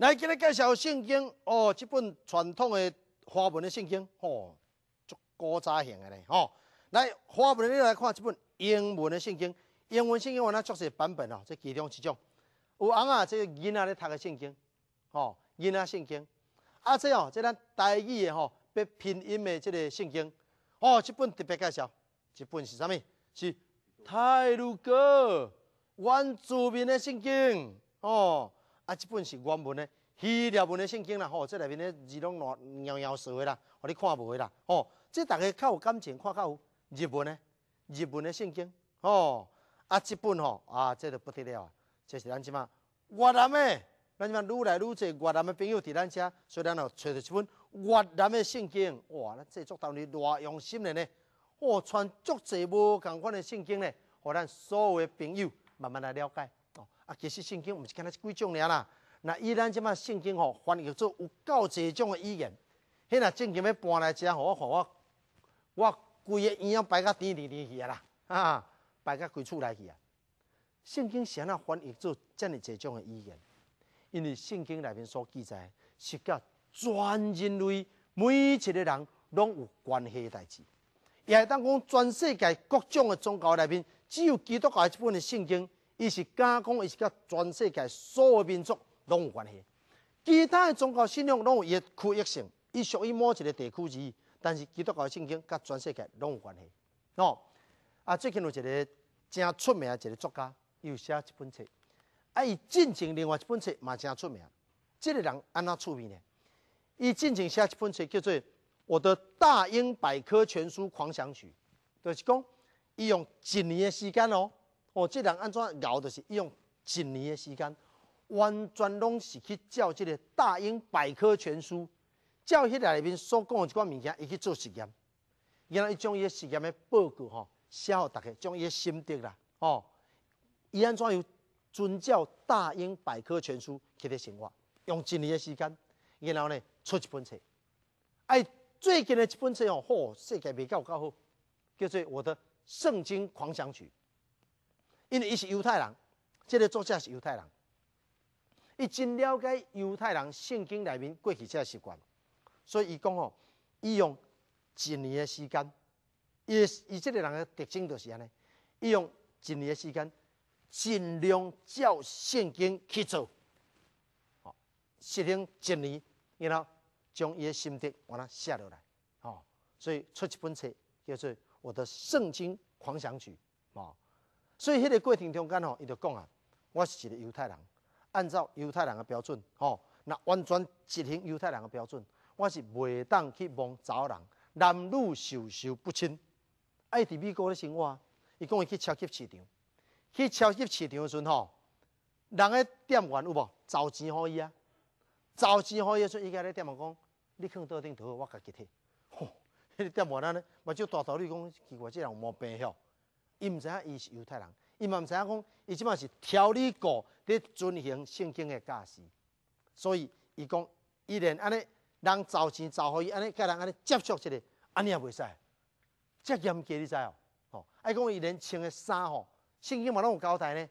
来，今日介绍圣经哦，这本传统的花纹的圣经哦，足古早型的嘞吼。来，花纹你来看这本英文的圣经，英文圣经有哪几种版本哦，这其中几种。有阿这个囡仔咧读的圣经，吼，囡仔圣经。啊，这样，这咱台语的吼，被拼音的这个圣经。哦，这本特别介绍，这本是啥物？是泰鲁哥原住民的圣经哦。啊，这本是原文的希腊文的圣经啦，吼，这里面的字拢乱描描写啦，我你看无的啦，吼，这大家较有感情看较有日文的日文的圣经，吼，啊，这本吼啊，这就不得了，啊，这是咱即么越南的，咱即么愈来愈多越南的朋友伫咱车，所以咱就揣到一本越南的圣经，哇，咱这足当你偌用心的呢，我传足济本同款的圣经呢，和咱所有的朋友慢慢来了解。啊，其实圣经毋是干即几种尔啦，那依咱即卖圣经吼翻译做有够侪种诶语言，迄若正经要搬来遮，我互我我规个耳要摆甲甜甜甜去啊啦，啊摆甲规厝内去啊。圣经是安呐翻译做遮尔侪种诶语言，因为圣经内面所记载是甲全人类每一个人拢有关系诶代志，也会当讲全世界各种诶宗教内面，只有基督教一本诶圣经。伊是敢讲，伊是甲全世界所有民族拢有关系。其他宗教信仰拢有越区域性，伊属于某一个地区而已。但是基督教圣经甲全世界拢有关系。喏，啊最近有一个真出名一个作家，伊有写一本册。啊，伊进前另外一本册嘛真出名。这个人安怎出名呢？伊进前写一本册叫做《我的大英百科全书狂想曲》，就是讲伊用一年的时间哦。哦，即人安怎熬就是用一年的时间，完全拢是去照即个《大英百科全书》，照迄内面所讲个即款物件，伊去做实验，然后伊将伊个实验的报告吼写互逐个，将伊个心得啦，吼伊安怎有遵照《大英百科全书》去咧生活，用一年的时间，然后呢出一本册，哎最近的一本册吼火，世界比较较好，叫做《我的圣经狂想曲》。因为伊是犹太人，即个作者是犹太人，伊真了解犹太人圣经里面过去遮个习惯，所以伊讲吼，伊用一年的时间，伊伊即个人的特征就是安尼，伊用一年的时间，尽量照圣经去做，哦，实行一年，然后将伊的心得完了写落来，哦，所以出一本册叫做《我的圣经狂想曲》哦。所以迄个过程中间吼，伊就讲啊，我是一个犹太人，按照犹太人的标准吼，那完全执行犹太人的标准，我是袂当去查某人，男女授受不亲。爱伫美国咧生活，伊讲伊去超级市场，去超级市场的时阵吼，人个店员有无找钱可以啊？找钱可以的阵，伊家咧店啊讲，你放桌顶倒，我甲己退。吼，迄个店员安尼，目睭大大，你讲，奇怪，个人有毛病吼。伊毋知影伊是犹太人，伊嘛毋知影讲，伊即嘛是调理过咧遵循圣经诶教示，所以伊讲伊连安尼人造钱造互伊安尼，甲人安尼接触一下，安尼也袂使。遮严格你知哦，吼，爱讲伊连穿诶衫吼，圣经嘛拢有交代呢，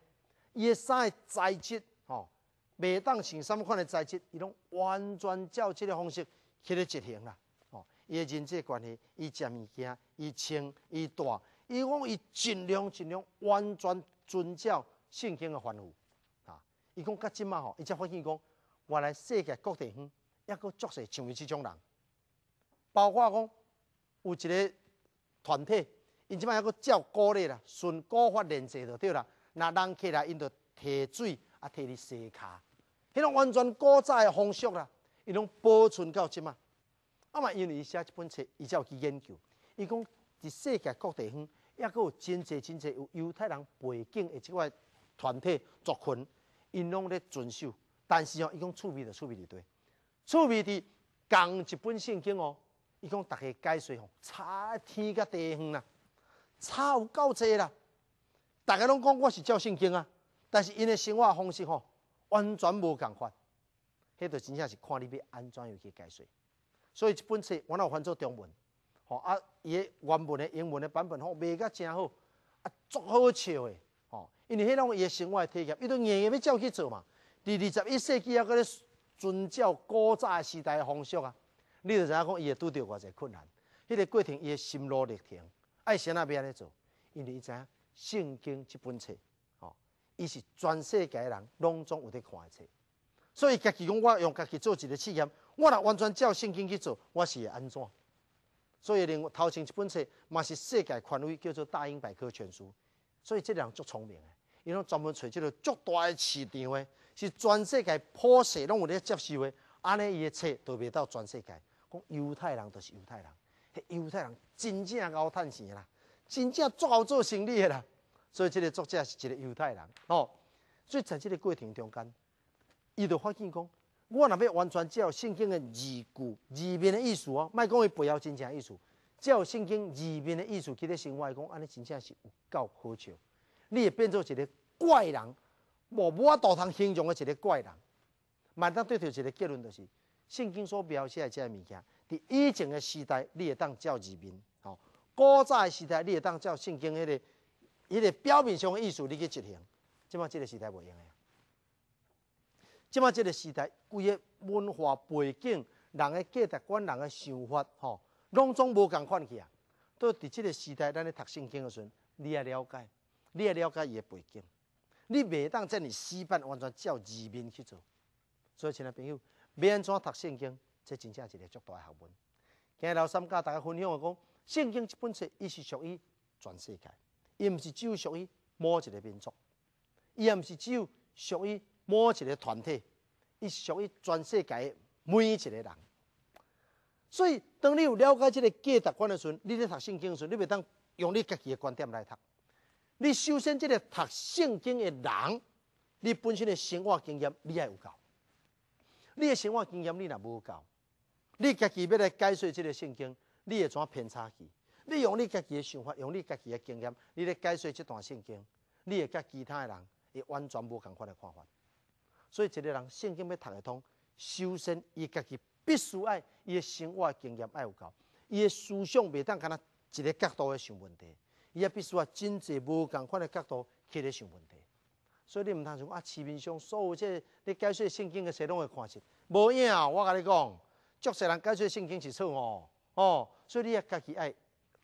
伊诶衫诶材质吼，袂当穿三物款诶材质，伊拢完全照即个方式去咧执行啦，吼，伊诶人际关系，伊食物件，伊穿，伊带。伊讲伊尽量尽量完全遵照圣经的吩咐，啊！伊讲到即嘛吼，伊才发现讲，原来世界各地方抑阁足实像伊即种人，包括讲有一个团体，伊即嘛抑阁照古励啦，顺古法练习就对啦。若人起来，因就提水啊，提伫洗骹，迄种完全古早的方式啦，伊拢保存到即嘛。啊嘛，因为写一本册，伊才有去研究。伊讲伫世界各地方，抑阁有真侪真侪有犹太人背景的即款团体族群，因拢咧遵守，但是哦，伊讲趣味著趣味伫多。趣味伫共一本圣经哦，伊讲逐个解说吼，差天甲地远啦，差有够济啦。逐个拢讲我是照圣经啊，但是因的生活方式吼，完全无共款。迄个真正是看你要安怎样去解说，所以即本册我有翻作中文。吼啊！伊诶原文的英文的版本吼，卖甲真好，啊，足好笑的吼。因为迄种伊的生活体验，伊都硬硬要照去做嘛。伫二十一世纪啊，嗰咧遵照古早时代方式啊，你著知影讲，伊会拄着偌济困难。迄个过程，伊诶心路历程，爱向那安尼做。因为伊知影圣经即本册，吼，伊是全世界人拢总有伫看诶册。所以家己讲，我用家己做一个试验，我若完全照圣经去做，我是会安怎？所以另外头前一本册嘛是世界权威叫做《大英百科全书》，所以这人足聪明诶，因为拢专门找即个足大诶市场诶，是全世界普世拢有咧接受诶，安尼伊诶册都卖到全世界。讲犹太人就是犹太人，迄犹太人真正好赚钱啦，真正好做生意诶啦。所以这个作者是一个犹太人，吼。所以在这个过程中间，伊就发现讲。我若要完全只有圣经的字句、字面的意思哦，卖讲伊背后真正意思。只有圣经字面的意思，去咧生活讲，安尼真正是有够好笑。你会变做一个怪人，无无法度通形容的一个怪人。万当对头一个结论就是，圣经所描写这些物件，伫以前的时代，你会当照字面哦；古早的时代，你会当照圣经迄个、迄个表面上的意思，你去执行。即嘛，即个时代袂用诶。即嘛，即个时代，规个文化背景，人诶价值观，人诶想法，吼，拢总无共款去啊。都伫即个时代，咱咧读圣经诶时，阵，你也了解，你也了解伊诶背景，你袂当遮尔死板，完全照字面去做。所以，亲爱朋友，安怎读圣经，这真正是一个足大诶学问。今日老三甲大家分享诶，讲，圣经即本册，伊是属于全世界，伊毋是只有属于某一个民族，伊也毋是只有属于。某一个团体，伊属于全世界每一个人。所以，当你有了解这个价值观的时阵，你在读圣经时，你袂当用你家己的观点来读。你首先，这个读圣经的人，你本身的生活经验，你也有够。你的生活经验，你也无够。你家己要来解说这个圣经，你会怎偏差去？你用你家己的想法，用你家己的经验，你来解说这段圣经，你会甲其他的人，会完全无同款的看法。所以，一个人圣经要读得通，修身伊家己必须爱伊的生活经验爱有够，伊的思想袂当敢呾一个角度去想问题。伊也必须啊真济无同款的角度去咧想问题。所以你唔单想啊，市面上所有即你解说圣经的西拢会看是无影。我跟你讲，足侪人解说圣经是错哦。哦，所以你也家己爱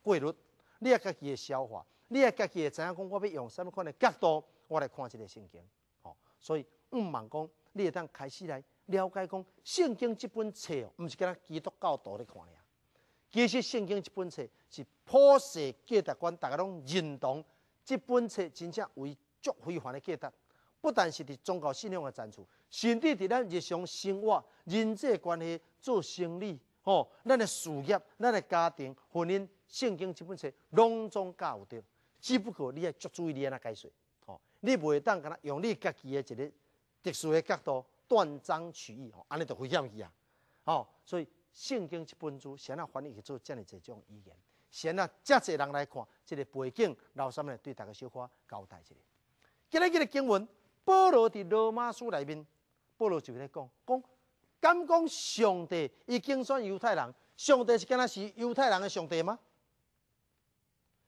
过滤，你也家己会消化，你也家己会知影讲我要用什么款的角度我来看这个圣经。哦，所以。毋盲讲，你会当开始来了解讲《圣经》即本册哦，毋是讲基督教徒咧看呀。其实《圣经》即本册是普世价值观，大家拢认同。即本册真正为足非凡诶价值，不但是伫宗教信仰诶赞助，甚至伫咱日常生活、人际关系、做生理、吼，咱诶事业、咱诶家庭、婚姻，《圣经》即本册拢总教着。只不过你诶足注意你安怎解释，吼，你袂当敢若用你家己诶一个特殊的角度断章取义吼，安尼就危险去啊！哦，所以《圣经》这本书，谁人翻译去做这样一种语言？谁人接侪人来看？即个背景，老三们对大家小可交代一下。今日今日经文，保罗伫罗马书内面，保罗就咧讲讲，敢讲上帝已经算犹太人？上帝是敢若是犹太人的上帝吗？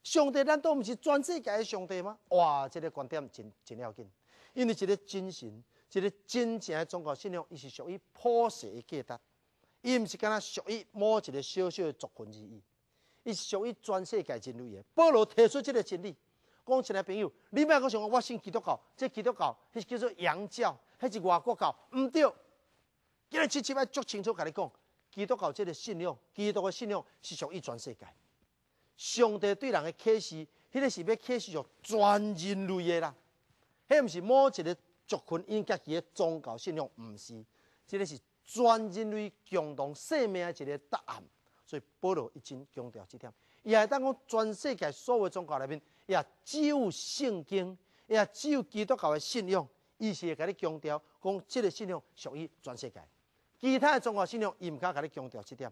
上帝难道毋是全世界的上帝吗？哇！即个观点真真要紧，因为一个精神。一个真正的宗教信仰，伊是属于普世的价值，伊毋是敢若属于某一个小小的族群而已，伊是属于全世界人类。保罗提出即个真理，讲出来朋友，你莫阁想我信基督教，这基督教迄是叫做洋教，迄是外国教，毋对。今日七七八足清楚，甲你讲，基督教即个信仰，基督诶信仰是属于全世界。上帝对人的启示，迄个是要启示？着全人类啦，迄毋是某一个。族群因各自个宗教信仰毋是，即个是全人类共同性命一个答案。所以保罗已经强调这点，伊也当讲全世界所有宗教内面，也只有圣经，也只有基督教的信仰，伊是会甲你强调讲，即个信仰属于全世界。其他的宗教信仰伊毋敢甲你强调即点，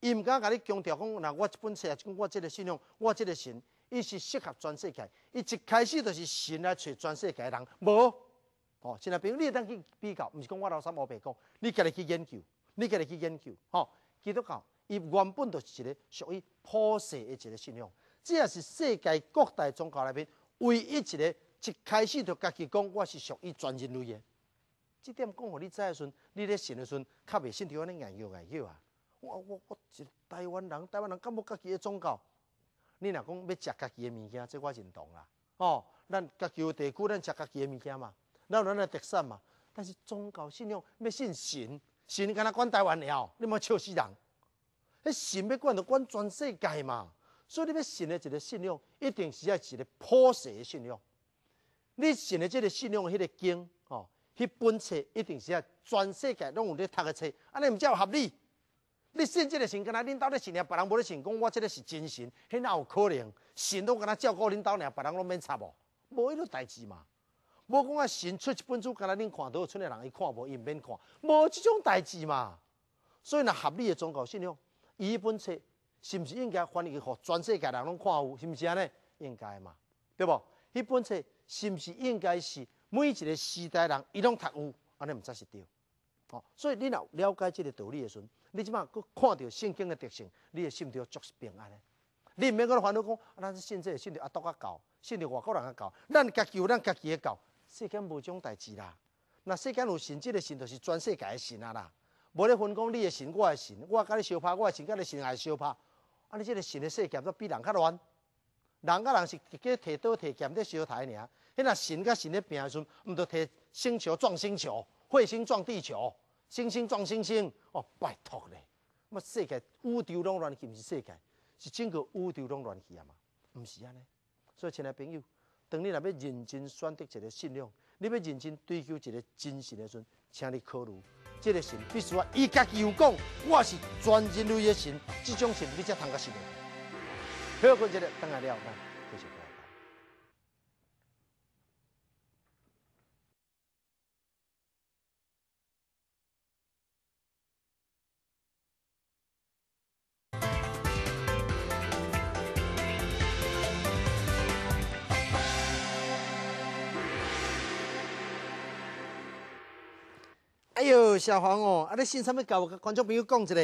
伊毋敢甲你强调讲，那我即本册讲我即个信仰，我即个神，伊是适合全世界。伊一开始就是神来找全世界人，无。哦，现在朋友，你当去比较，毋是讲我老三我别讲，你家己去研究，你家己去研究，吼，基督教伊原本就是一个属于普世的一个信仰，这也是世界各大宗教内面唯一一个一开始就家己讲我是属于全人类诶。即点讲互你知个时阵，你咧信个时阵，较未信着安尼硬叫硬叫啊？我我我是台湾人，台湾人敢要家己诶宗教？你若讲要食家己诶物件，即我认同啦。哦，咱家己有地区，咱食家己诶物件嘛。咱有咱的特色嘛，但是宗教信仰要信神，神敢若管台湾了？你莫笑死人！迄神要管就管全世界嘛，所以你信的这个信仰一定是要一个朴实的信仰。你信的这个信仰，迄个经哦，迄本册一定是啊全世界拢有在读的册，安尼才有合理？你信这个神，敢若恁兜咧信，别人无咧信，讲我这个是真神，迄哪有可能？神都敢若照顾恁兜，娘，别人拢免插哦，无迄个代志嘛。无讲啊，新出一本书，敢若恁看？到，有村诶人伊看无，伊毋免看，无即种代志嘛。所以若合理诶宗教信仰，迄本册是毋是应该翻去互全世界人拢看有，是毋是安尼？应该嘛，对无？迄本册是毋是应该是每一个时代人伊拢读有，安尼毋才是对。哦，所以你若了解即个道理诶时阵，你即马搁看到圣经诶特性，你诶心里足是平安诶。你毋免搁烦恼讲，啊，咱信这诶，信著阿斗甲搞，信的外国人甲教，咱家己有咱家己诶教。世间无种代志啦，那世间有神，即个神就是全世界的神啊啦，无咧分讲你的神，我的神，我甲你相拍，我的神甲你神也相拍，啊你即个神的世界都比人较乱，人甲人是直接提刀提剑在相抬尔，迄若神甲神咧拼的时阵，毋着摕星球撞星球，彗星撞地球，星星撞星星，哦拜托咧，么世界宇宙拢乱去，毋是世界，是整个宇宙拢乱去啊嘛，毋是安尼，所以亲爱朋友。等你若要认真选择一个信仰，你要认真追求一个真神的时候，请你考虑这个神必须我伊家己有讲，我是专人类的神，这种神你才通个信。好，今日等下聊。哎呦，小黄哦，啊！你信什么？教？我跟观众朋友讲一下，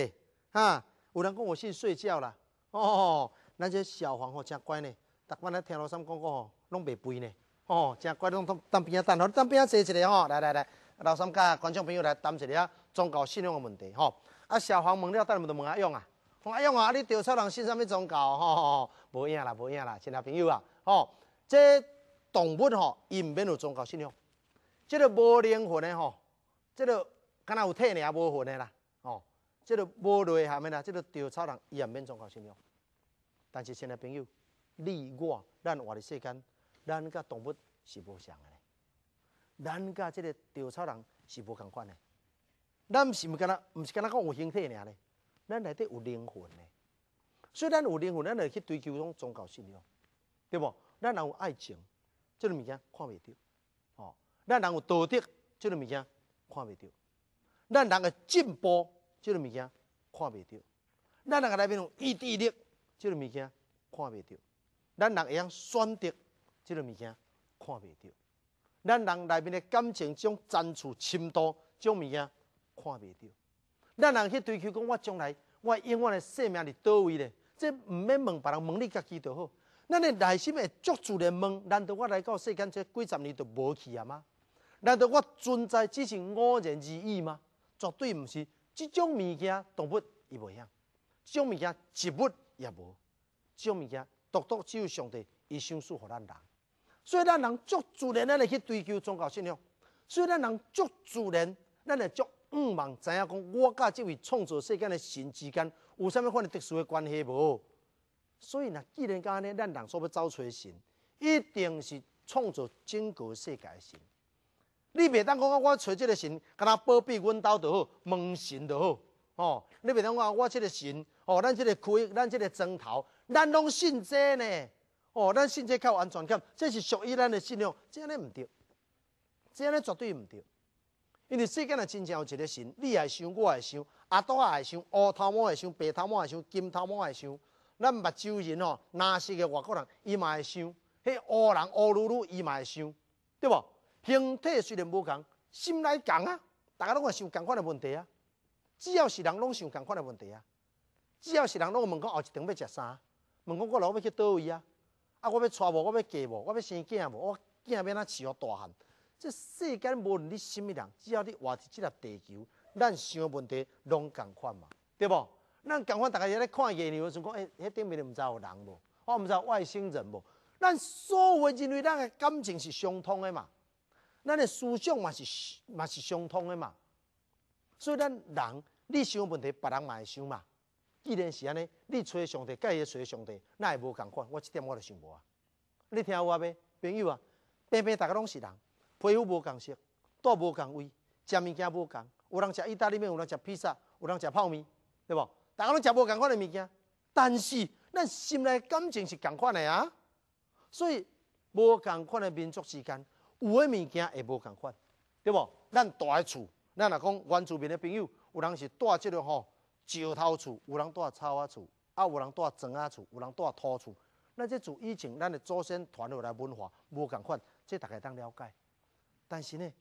哈，有人跟我信睡觉啦。哦，那些小黄哦，真乖呢。逐摆来听老三讲讲哦，拢袂背呢。哦，真乖，拢当别人等，好，当边人坐一下，吼，来来来，老三甲观众朋友来谈一下宗教信仰的问题，吼。啊，小黄问了，等问就问阿勇啊？问阿勇啊？你调查人信什么宗教？哦，无影啦，无影啦，亲爱朋友啊，吼，这动物哦，伊毋免有宗教信仰，这个无灵魂的，哦。即个敢若有体念啊？无魂个啦，哦！即个无类下面啦，即个稻草人伊也免宗教信仰。但是亲爱朋友，你我咱活伫世间咱甲动物是无像个咧，咱甲即个稻草人是无共款个咱毋是毋敢若毋是敢若讲有形体念咧，咱内底有灵魂咧。虽然有灵魂，咱来去追求种宗教信仰，对无？咱若有爱情，即个物件看袂掉，哦！咱若有道德，即个物件。看未到，咱人诶进步，即个物件看未到；咱人诶内面有意志力，即个物件看未到；咱人会晓选择，即个物件看未到；咱人内面嘅感情种层次深度，种物件看未到；咱人去追求讲我将来，我永远嘅生命伫倒位咧，即毋免问别人，问你家己就好。咱诶内心会足自然问：难道我来到世间这几十年著无去啊吗？难道我存在只是偶然而已吗？绝对不是！这种物件，动物伊无相；这种物件，植物也无；这种物件，独独只有上帝伊想赐予咱人。所以，咱人足自然来去追求宗教信仰。所以，咱人足自然，咱来足毋茫知影讲我甲这位创造世界的神之间有啥物款特殊的关系无？所以，呐，既然讲尼，咱人所欲找出的神，一定是创造整个世界的神。你袂当讲我找即个神，敢若保庇阮兜就好，蒙神就好，哦，你袂当讲我即个神，哦，咱即个开，咱即个砖头，咱拢信这呢，哦，咱信这较有安全感，这是属于咱的信仰，这样咧唔对，这样咧绝对毋对，因为世间若真正有一个神，你爱想，我爱想，阿多也会想，乌头毛也想，白头毛也想，金头毛也想。咱目睭人吼，那是个外国人伊嘛会想，迄乌人乌噜噜伊嘛会想，对无？形体虽然无共，心内共啊！大家拢会想共款的问题啊。只要是人，拢想共款的问题啊。只要是人，拢有问讲后一顿要食啥？问讲我老要去倒位啊？啊！我要娶无？我要嫁无？我要生囝无？囝要怎饲偌大汉？即世间无论你啥物人，只要你活伫即粒地球，咱想的问题拢共款嘛，对无？咱共款逐个在看个内容是讲，哎，迄顶面毋知有人无？我毋知外星人无？咱所有人类咱的感情是相通的嘛？咱的思想嘛是嘛是相通的嘛，所以咱人你想问题，别人嘛想嘛。既然是安尼，你揣上帝，甲伊揣上帝，那也无共款。我即点我都想无啊。你听我呗，朋友啊，平平大家拢是人，皮肤无共色，住无共位，食物件无共。有人食意大利面，有人食披萨，有人食泡面，对无？大家拢食无共款的物件，但是咱心内感情是共款的啊。所以无共款的民族之间。有诶物件会无共款，对无？咱住诶厝，咱若讲原住民诶朋友，有人是住即个吼石头厝，有人住草仔厝，啊有人住砖仔厝，有人住土厝，咱即厝以前咱诶祖先传落来文化无共款，即大个当了解。但是呢，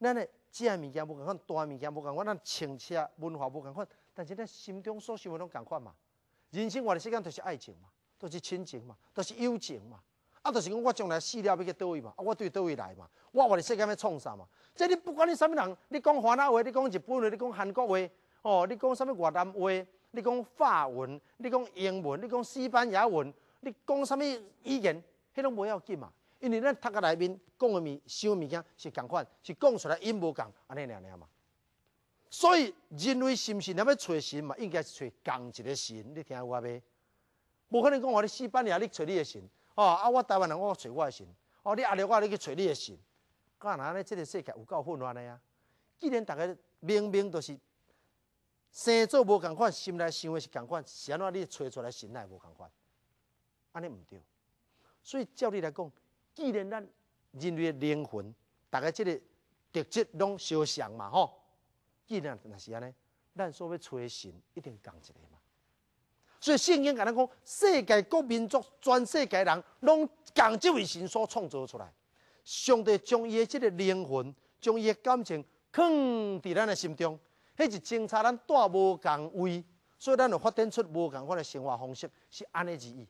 咱诶诶物件无共款，住诶物件无共款，咱穿车文化无共款，但是咱心中所想拢共款嘛。人生活诶世间，都是爱情嘛，都是亲情嘛，都是友情嘛。啊，就是讲我将来死了要去叨位嘛？啊，我对叨位来嘛？我互你世间要创啥嘛？即你不管你啥物人，你讲华纳话，你讲日本话，你讲韩国话，哦，你讲啥物越南话，你讲法文，你讲英文，你讲西班牙文，你讲啥物语言，迄拢无要紧嘛？因为咱读个内面讲个物、想物件是共款，是讲出来音无共，安尼两尔嘛。所以认为毋是若要找神嘛，应该是找共一个神。你听我未？无可能讲我哩西班牙，你找你个神。哦啊！我台湾人，我揣我的神。哦，你阿力，我你去揣你的敢干哪呢？即个世界有够混乱的啊！既然逐个明明都是生做无共款，心内想诶是共款，是安怎你揣出来心内无共款，安尼毋对。所以照你来讲，既然咱人类的灵魂，逐个即个特质拢相像嘛，吼？既然若是安尼，咱所要揣神一定共一个嘛。所以圣经甲咱讲世界各民族、全世界人，拢共即位神所创造出来。上帝将伊的即个灵魂、将伊的感情，放伫咱的心中，迄是警察咱带无共位，所以咱就发展出无共款的生活方式，是安尼之意。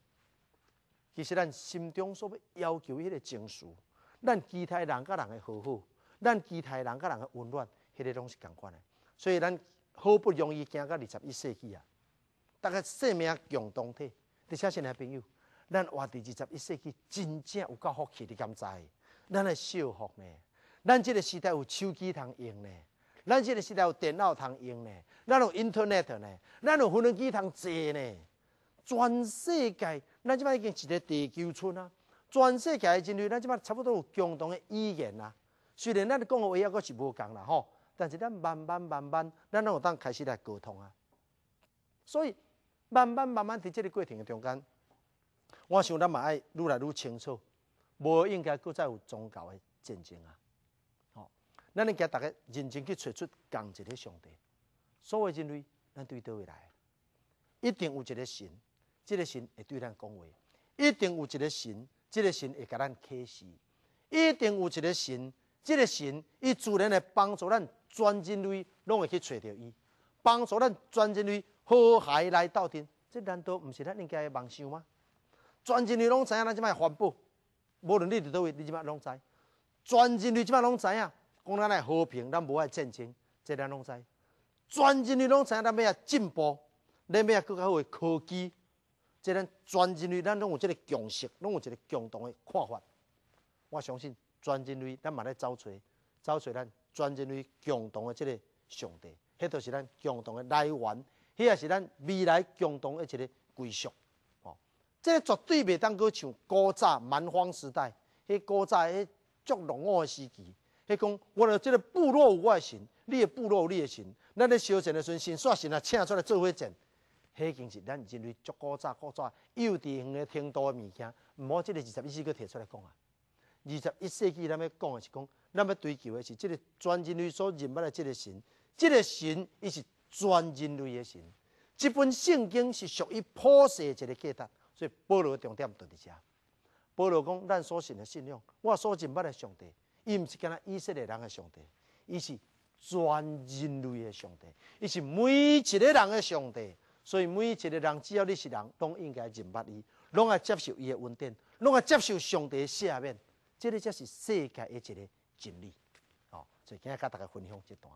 其实咱心中所要要求迄个情绪，咱期待人甲人诶和好，咱期待人甲人诶温暖，迄个拢是共款诶。所以咱好不容易行到二十一世纪啊！大概生命共同体，尤其是咱朋友，咱活在二十一世纪，真正有够福气的咁在。咱的少福呢。咱这个时代有手机通用呢，咱这个时代有电脑通用呢，咱有 Internet 呢，咱有无人机通坐呢，全世界，咱即摆已经是一个地球村啊！全世界人类，咱即摆差不多有共同的语言啊。虽然咱讲的话也国是无共啦吼，但是咱慢慢慢慢，咱有当开始来沟通啊。所以。慢慢慢慢在即个过程中间，我想咱嘛爱愈来愈清楚，无应该再有宗教的战争啊！好，咱恁家大家认真去找出同一个上帝，所有人类，咱对都位来。一定有一个神，这个神会对咱讲话；一定有一个神，这个神会给咱启示；一定有一个神，这个神伊自然会帮助咱全人类拢会去找到伊，帮助咱全人类。和谐来到庭，这难道不是咱应该梦想吗？全人类拢知影咱即摆环保，无论你伫倒位，你即摆拢知。全人类即摆拢知影，讲咱来和平，咱无爱战争，即咱拢知。全人类拢知影咱咩啊进步，咱咩啊更好的科技，这咱全人类咱拢有即个共识，拢有一个共同个看法。我相信全人类咱慢慢走出来，走出全人类共同个即个上帝，迄就是咱共同个来源。迄也是咱未来共同的一个归宿，哦，这绝对袂当阁像古早蛮荒时代，迄古早迄作龙务的时期，迄讲我了这个部落有我的神，你的部落有你的神，咱咧修战的时阵，神煞神啊，请出来做伙战，迄经是咱人类足古早古早幼稚园的度多物件，好即个二十一世纪提出来讲啊，二十一世纪咱要讲的是讲，咱要追求的是即个全人类所认捌的即个神，即个神伊是。全人类的神。这本圣经是属于普世一个价值，所以保罗重点在这保罗讲，咱所信的信仰，我所认不的上帝，伊毋是干那以色列人的上帝，伊是全人类的上帝，伊是每一个人的上帝，所以每一个人只要你是人都应该认捌伊，拢爱接受伊的恩典，拢爱接受上帝赦免。这个则是世界一个真理。哦，所以今日跟大家分享这段。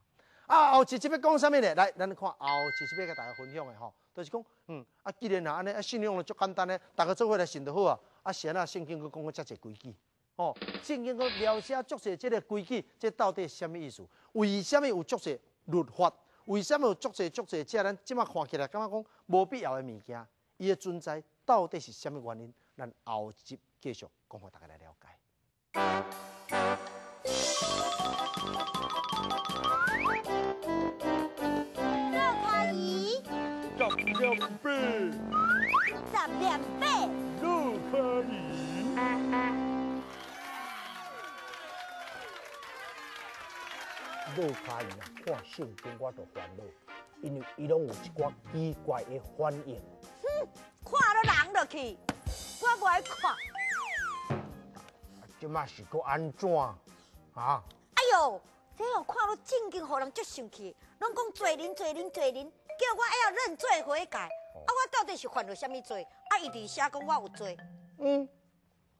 啊，后集这要讲啥物咧？来，咱看后集这要跟大家分享的吼，就是讲，嗯，啊，既然啊，安尼啊，信仰咧足简单咧，大家做伙来信就好啊。啊，先啊，圣经佫讲个遮些规矩，哦，圣经佫描写足些，即个规矩，即到底是啥物意思？为什么有足些律法？为什么有足些足些，遮咱即马看起来感觉讲无必要的物件，伊的存在到底是啥物原因？咱后集继续讲，互大家来了解。倍十点八，洛卡因，洛卡因啊，看身中我著烦恼，因为伊拢有一挂奇怪的反应。哼，看到人就去，我不爱看。即卖是佫安怎啊？哎呦，这个看到正经，好人，足生气，拢讲做人做人做人，叫我还要认罪悔改。到底是犯了什么罪？啊！伊伫写讲我有罪。嗯，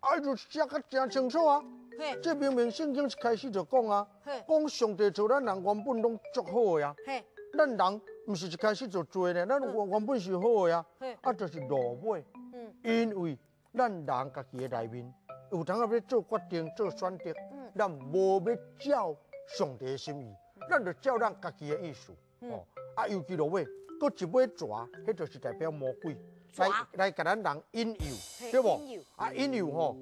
啊！伊就写得正清楚啊。嘿，这明明圣经一开始就讲啊。讲上帝造咱人原本拢足好呀。嘿，咱人毋是一开始就罪的，咱原原本是好呀。嘿，啊，就是落尾。嗯，因为咱人家己的内面有通要做决定、做选择。嗯，咱无要照上帝的心意，咱就照咱家己的意思。嗯，啊，尤其落尾。都只尾蛇，迄就是代表魔鬼来来给咱人引诱，对不？啊引诱吼，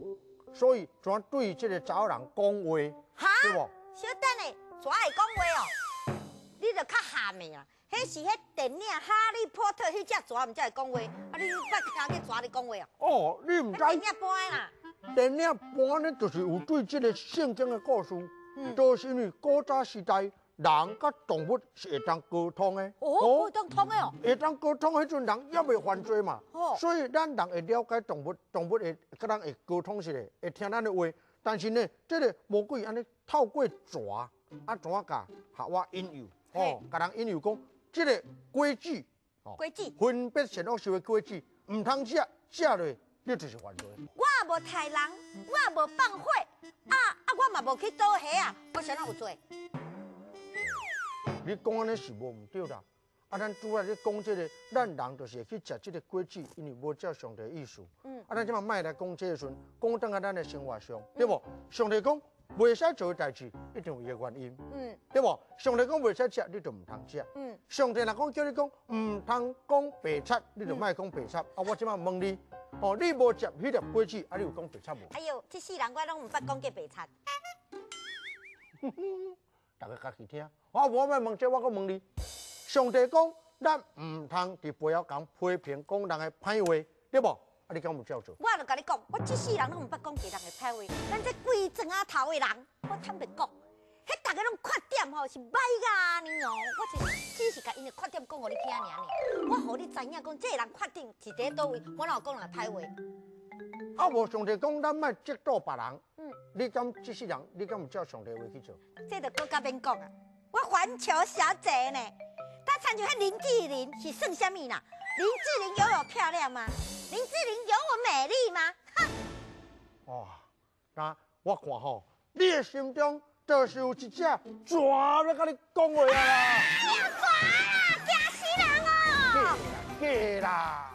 所以怎对这个查某人讲话，对不？小等呢，蛇会讲话哦，你着较吓面啊。迄是迄电影《哈利波特》迄只蛇毋才会讲话，啊你八听迄蛇咧讲话哦？哦，你唔知？电影搬啦，电影搬呢就是有对这个圣经的故事，就是因为古早时代。人甲动物是会当沟通诶，哦，沟通诶哦，会当沟通，迄种人要未犯罪嘛？哦，所以咱人会了解动物，动物会甲人会沟通些，会听咱的话。但是呢，即个魔鬼安尼透过抓啊怎啊讲，吓我引诱，哦，甲人引诱讲即个规矩，哦，规矩，分别善恶是规矩，唔通食，食咧你就是犯罪。我无杀人，我无放火，啊啊，我嘛无去倒虾啊，我啥物有罪。你讲那是无唔对啦，啊！咱主要你讲这个，咱人就是去食这个果子，因为无只上帝意思。嗯，啊！咱即马卖来讲这个时阵，讲到咱的生活上，对无？上帝讲，未使做代志一定有个原因。嗯，对无？上帝讲未使食，你就唔通食。嗯，上帝若讲叫你讲唔通讲白茶，你就卖讲白茶。啊！我即马问你，哦，你无食许个果子，啊？你有讲白茶无？哎呦，七世人我拢唔捌讲过白茶。大家家己听，我无问这，我阁问你。上帝讲，咱唔通伫背后讲批评讲人的歹话，对啵？啊，你讲唔照做？我着甲你讲，我即世人拢唔捌讲别人的歹话，咱这规整头的人，我坦白讲，迄大家拢缺点吼是歹个呢哦。我是只是甲因的缺点讲互你听尔呢。我互你知影讲，这人缺点是第多位，我老公也歹话。啊，无上帝讲，咱卖嫉妒别人。嗯，你敢这些人，你敢唔叫上帝为去做？这得搁甲面讲啊！我环球小姐呢，她参照遐林志玲是算什么啦？林志玲有我漂亮吗？林志玲有我美丽吗？哼！哇！那我看好，你的心中都是有一只鬼在跟你讲话 哎呀，鬼啊！吓死人哦！假啦！